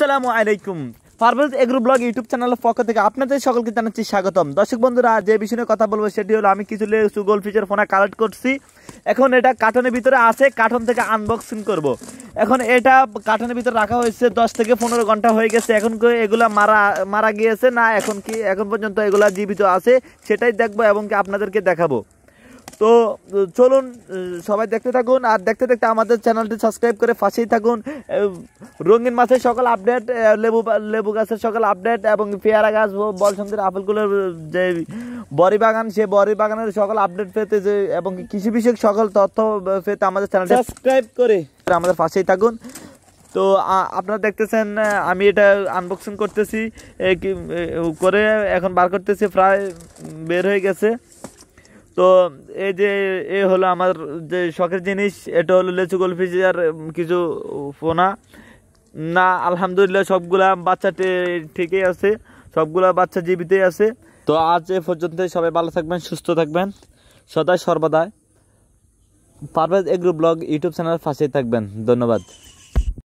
আসসালামু আলাইকুম farmers agro blog YouTube চ্যানেলের পক্ষ থেকে আপনাদের সকলকে জানাচ্ছি স্বাগতম দর্শক বন্ধুরা যে বিষয়ে কথা বলবো সেটি হলো আমি কিছু সুগল ফিচার ফোনা কালেক্ট করছি এখন এটা কার্টনের ভিতরে আছে কার্টন থেকে আনবক্সিং করব। এখন এটা কার্টনের ভিতরে রাখা হয়েছে দশ থেকে পনেরো ঘন্টা হয়ে গেছে এখন এগুলা মারা মারা গিয়েছে না এখন কি এখন পর্যন্ত এগুলা জীবিত আছে সেটাই দেখবো এবং কি আপনাদেরকে দেখাবো তো চলুন সবাই দেখতে থাকুন আর দেখতে দেখতে আমাদের চ্যানেলটি সাবস্ক্রাইব করে ফাঁসেই থাকুন রঙিন মাছের সকল আপডেট লেবু লেবু গাছের সকল আপডেট এবং পেয়ারা গাছ বলসন্ধির আপেলগুলোর যে বড়ি বাগান সে বড়ি বাগানের সকল আপডেট পেতে যে এবং কৃষি বিষয়ক সকল তথ্য পেতে আমাদের চ্যানেলটি সাবস্ক্রাইব করে আমাদের ফাঁসেই থাকুন তো আপনারা দেখতেছেন আমি এটা আনবক্সিং করতেছি করে এখন বার করতেছি প্রায় বের হয়ে গেছে তো এই যে এ হলো আমার যে শখের জিনিস এটা হলো লেচু আর কিছু ফোনা না আলহামদুলিল্লাহ সবগুলা বাচ্চাটি ঠিকই আছে সবগুলা বাচ্চা জীবিতই আছে তো আজ এ পর্যন্ত সবাই ভালো থাকবেন সুস্থ থাকবেন সদায় সর্বদায় Parvez agro blog YouTube channel পাশেই থাকবেন ধন্যবাদ